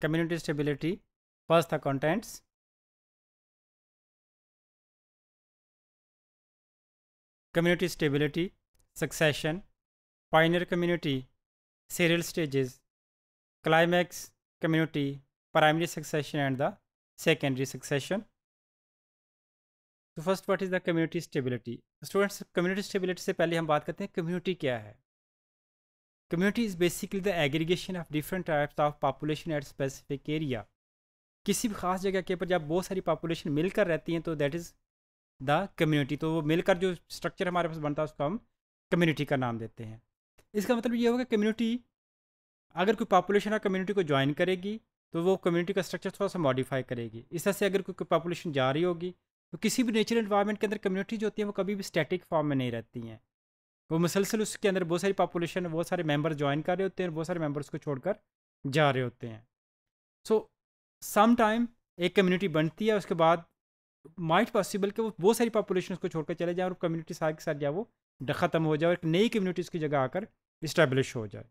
community stability, first the contents, community stability, succession, pioneer community, serial stages, climax community, primary succession and the secondary succession. तो first what is the community stability students community stability से पहले हम बात करते हैं community क्या है community is basically the aggregation of different types of population at specific area किसी भी खास जगह के ऊपर जब बहुत सारी पॉपुलेशन मिलकर रहती हैं तो दैट इज़ द कम्युनिटी तो वो मिलकर जो स्ट्रक्चर हमारे पास बनता है उसको हम कम्युनिटी का नाम देते हैं इसका मतलब ये होगा कम्युनिटी अगर कोई पॉपुलेशन और कम्युनिटी को ज्वाइन करेगी तो वो कम्युनिटी का स्ट्रक्चर थोड़ा सा मॉडिफाई करेगी इस तरह से अगर कोई पॉपुलेशन जा रही होगी तो किसी भी नेचुरल इन्वायरमेंट के अंदर कम्युनिटी जो होती है वो कभी भी स्टैटिक फॉर्म में नहीं रहती हैं वो मुसलसल उसके अंदर बहुत सारी पॉपुलेशन बहुत सारे मेंबर ज्वाइन कर रहे होते हैं बहुत सारे मेंबर्स को छोड़कर जा रहे होते हैं सो सम टाइम एक कम्युनिटी बनती है उसके बाद माइट पॉसिबल कि वो बहुत सारी पॉपुलेशन उसको छोड़कर चले जाए और कम्युनिटी सारे के साथ जाए वो ख़त्म हो जाए और एक नई कम्युनिटी उसकी जगह आकर इस्टेब्लिश हो जाए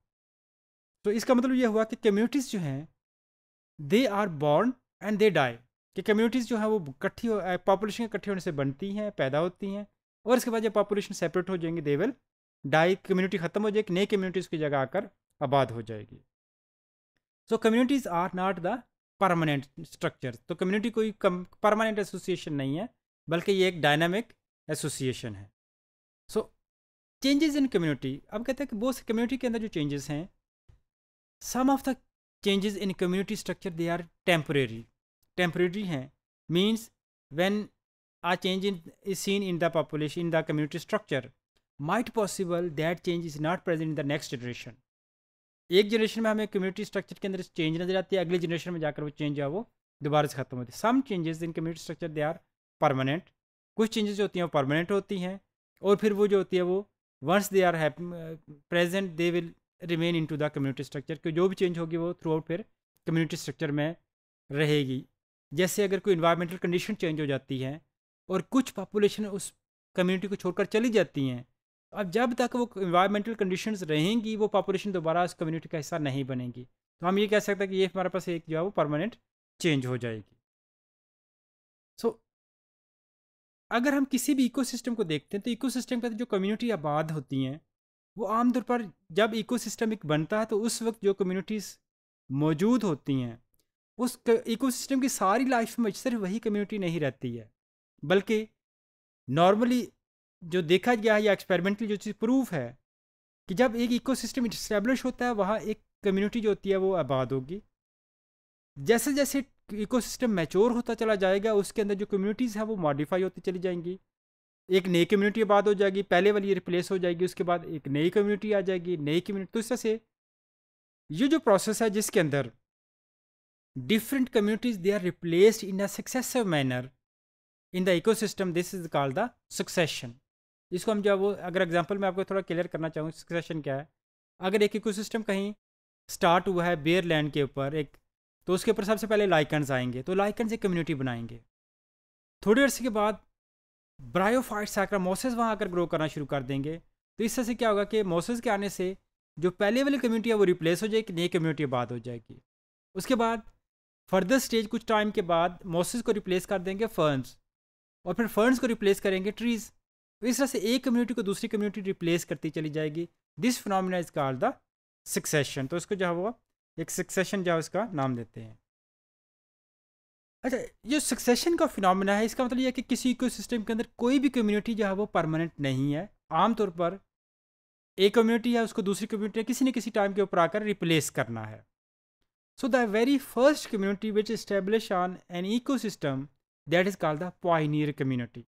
तो इसका मतलब ये हुआ कि कम्युनिटीज़ जो हैं they are born and they die कि कम्युनिटीज़ जो हैं वो इकट्ठी पॉपुलेशन इकट्ठी होने से बनती हैं पैदा होती हैं और इसके बाद जब पॉपुलेशन सेपरेट हो जाएंगे दे विल डाई कम्युनिटी ख़त्म हो जाएगी नई कम्युनिटीज़ की जगह आकर आबाद हो जाएगी so communities are not the permanent structure तो कम्युनिटी कोई परमानेंट एसोसिएशन नहीं है बल्कि ये एक डायनामिक एसोसिएशन है सो चेंजेस इन कम्युनिटी अब कहते हैं कि बहुत से कम्युनिटी के अंदर जो चेंजेस हैं some of the changes in community structure they are temporary temporary हैं means when a change in is seen in the population in the community structure might possible that change is not present in the next generation एक generation में हमें community structure के अंदर change नजर आती है अगली जनरेशन में जाकर वो चेंज है वो दोबारा से खत्म होती है some changes in community structure they are permanent कुछ चेंजेस जो होती हैं वो परमानेंट होती हैं और फिर वो जो होती है वो वंस दे आर है present they will remain in to the community structure क्योंकि जो भी चेंज होगी वो थ्रू आउट फिर कम्युनिटी स्ट्रक्चर में रहेगी जैसे अगर कोई इन्वायरमेंटल कंडीशन चेंज हो जाती है और कुछ पॉपुलेशन उस कम्युनिटी को छोड़कर चली जाती हैं अब जब तक वो इन्वायरमेंटल कंडीशन रहेंगी वो पॉपुलेशन दोबारा उस कम्युनिटी का हिस्सा नहीं बनेगी तो हम ये कह सकते हैं कि ये हमारे पास एक जो है वो परमानेंट चेंज हो जाएगी सो so, अगर हम किसी भी इकोसिस्टम को देखते हैं तो इकोसिस्टम के जो कम्युनिटी आबाद होती हैं वो आमतौर पर जब इकोसिस्टम एक बनता है तो उस वक्त जो कम्युनिटीज़ मौजूद होती हैं उस इकोसिस्टम की सारी लाइफ में सिर्फ वही कम्युनिटी नहीं रहती है बल्कि नॉर्मली जो देखा गया है या एक्सपेरिमेंटली जो चीज़ प्रूफ है कि जब एक इकोसिस्टम इस्टेब्लिश होता है वहाँ एक कम्युनिटी जो होती है वो आबाद होगी जैसे जैसे इकोसिस्टम मैच्योर होता चला जाएगा उसके अंदर जो कम्युनिटीज़ हैं वो मॉडिफाई होती चली जाएंगी एक नई कम्युनिटी आबाद हो जाएगी पहले वाली रिप्लेस हो जाएगी उसके बाद एक नई कम्युनिटी आ जाएगी नई कम्युनिटी तो इस तरह से ये जो प्रोसेस है जिसके अंदर different communities they are replaced in a successive manner in the ecosystem this is called the succession जिसको हम जब अगर एग्जाम्पल में आपको थोड़ा क्लियर करना चाहूँ सक्सेशन क्या है अगर एक इकोसिस्टम कहीं स्टार्ट हुआ है बेयर लैंड के ऊपर एक तो उसके ऊपर सबसे पहले लाइकन्स आएंगे तो लाइकन्स एक कम्युनिटी बनाएंगे थोड़ी अर्से के बाद ब्रायोफाइट मोसेज वहाँ आकर ग्रो करना शुरू कर देंगे तो इस तरह से क्या होगा कि मोसेज के आने से जो पहले वाली कम्युनिटी है वो रिप्लेस हो जाएगी नई कम्युनिटी बाद हो जाएगी उसके बाद फर्दर स्टेज कुछ टाइम के बाद मोसेज को रिप्लेस कर देंगे फर्नस और फिर फर्नस को रिप्लेस करेंगे ट्रीज़ तो इस तरह से एक कम्युनिटी को दूसरी कम्युनिटी रिप्लेस करती चली जाएगी this phenomena is call the succession तो इसको जो है वो एक सक्सेशन जो है उसका नाम देते हैं अच्छा जो सक्सेशन का फिनोमिना है इसका मतलब यह कि किसी इको सिस्टम के अंदर कोई भी कम्युनिटी जो है वो परमानेंट नहीं है आमतौर पर एक कम्युनिटी है उसको दूसरी कम्युनिटी किसी न किसी टाइम के ऊपर आकर रिप्लेस करना है so the very first community which establish on an ecosystem that is called the pioneer community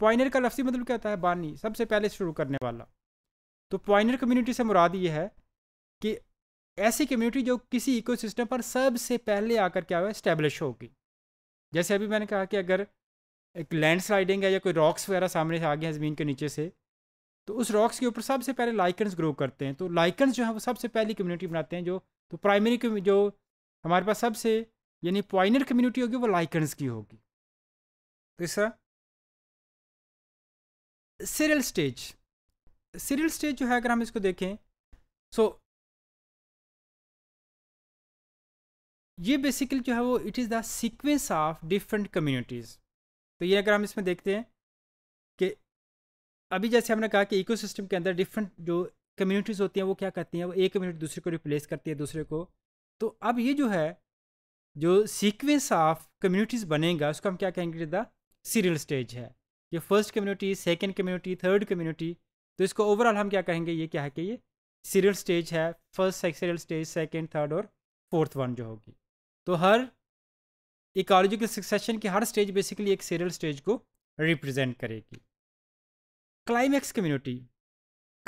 pioneer का लफ्जी मतलब क्या होता है बानी सबसे पहले शुरू करने वाला तो पॉइनर कम्युनिटी से मुराद ये है कि ऐसी कम्युनिटी जो किसी इकोसिस्टम पर सबसे पहले आकर क्या हुआ इस्टेब्लिश होगी जैसे अभी मैंने कहा कि अगर एक लैंड स्लाइडिंग है या कोई रॉक्स वगैरह सामने से आ गया है ज़मीन के नीचे से तो उस रॉक्स के ऊपर सबसे पहले लाइकन्स ग्रो करते हैं तो लाइकन्स जो है वो सबसे पहली कम्युनिटी बनाते हैं जो तो प्राइमरी जो हमारे पास सबसे यानी पॉइनर कम्युनिटी होगी वो लाइकन्स की होगी तो इस तरह सीरियल स्टेज सीरियल स्टेज जो है अगर हम इसको देखें सो so, ये बेसिकली जो है वो it is the sequence of different communities तो ये अगर हम इसमें देखते हैं कि अभी जैसे हमने कहा कि इकोसिस्टम के अंदर डिफरेंट जो कम्युनिटीज़ होती हैं वो क्या करती हैं वो एक कम्युनिटी दूसरे को रिप्लेस करती है दूसरे को तो अब ये जो है जो सीक्वेंस ऑफ कम्युनिटीज़ बनेगा उसको हम क्या कहेंगे द सीरियल स्टेज है ये first community second community third community तो इसको ओवरऑल हम क्या कहेंगे ये क्या है कि ये सीरियल स्टेज है first serial stage second third और फोर्थ वन जो होगी तो हर इकोलॉजिकल सक्सेशन की हर स्टेज बेसिकली एक सीरियल स्टेज को रिप्रेजेंट करेगी climax community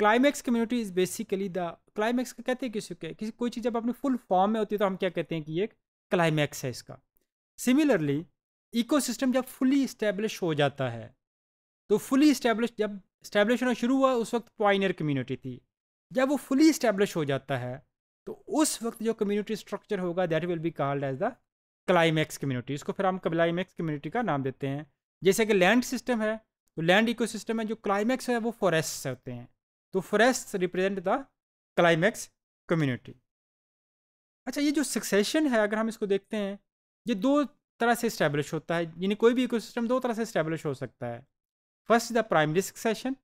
climax community is basically the climax का कहते हैं किसी के किसी कोई चीज़ जब अपने फुल फॉर्म में होती है तो हम क्या कहते हैं कि एक क्लाइमैक्स है इसका सिमिलरली इकोसिस्टम जब फुली इस्टेब्लिश हो जाता है तो फुली इस्टेब्लिश जब इस्टेब्लिश होना शुरू हुआ उस वक्त पॉइनर कम्युनिटी थी जब वो फुली इस्टेब्लिश हो जाता है तो उस वक्त जो कम्युनिटी स्ट्रक्चर होगा that will be called as the climax community इसको फिर हम क्लाइमैक्स कम्युनिटी का नाम देते हैं जैसे कि लैंड सिस्टम है तो लैंड सिस्टम है जो क्लाइमैक्स है वो फॉरेस्ट होते हैं तो forest represent the climax community अच्छा ये जो सक्सेशन है अगर हम इसको देखते हैं ये दो तरह से इस्टेब्लिश होता है यानी कोई भी सिस्टम दो तरह से इस्टेब्लिश हो सकता है first the primary succession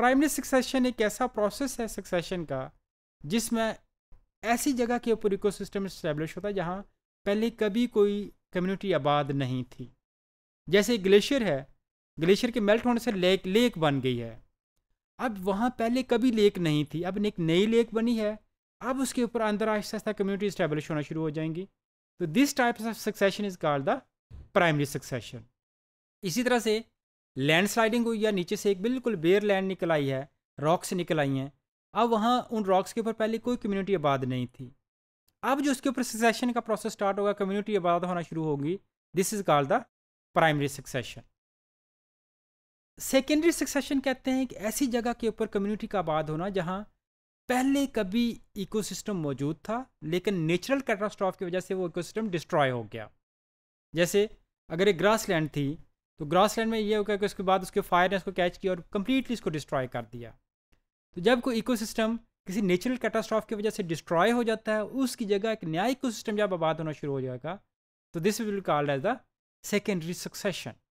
primary succession एक ऐसा प्रोसेस है सक्सेशन का जिसमें ऐसी जगह के ऊपर इको सिस्टम इस्टेब्लिश होता है जहाँ पहले कभी कोई कम्युनिटी आबाद नहीं थी जैसे ग्लेशियर है ग्लेशियर के मेल्ट होने से लेक लेक बन गई है अब वहाँ पहले कभी लेक नहीं थी अब एक नई लेक बनी है अब उसके ऊपर अंदर आहिस्ता कम्युनिटी इस्टेब्लिश होना शुरू हो जाएंगी तो this types of succession is called the primary succession इसी तरह से लैंडस्लाइडिंग हुई या नीचे से एक बिल्कुल बेयर लैंड निकल आई है रॉक्स निकल आई हैं अब वहाँ उन रॉक्स के ऊपर पहले कोई कम्युनिटी आबाद नहीं थी अब जो उसके ऊपर सक्सेशन का प्रोसेस स्टार्ट होगा कम्युनिटी आबाद होना शुरू होगी this is called the primary succession secondary succession कहते हैं कि ऐसी जगह के ऊपर कम्युनिटी का आबाद होना जहाँ पहले कभी इकोसिस्टम मौजूद था लेकिन नेचुरल कैटास्ट्रॉफ की वजह से वो इकोसिस्टम डिस्ट्रॉय हो गया जैसे अगर एक ग्रास लैंड थी तो ग्रास लैंड में ये हो गया कि उसके बाद उसके फायर ने उसको कैच किया और कम्प्लीटली उसको डिस्ट्रॉय कर दिया तो जब कोई इकोसिस्टम किसी नेचुरल कैटास्ट्रॉफ की वजह से डिस्ट्रॉय हो जाता है उसकी जगह एक नया इकोसिस्टम जब आबाद होना शुरू हो जाएगा तो this will called as the secondary succession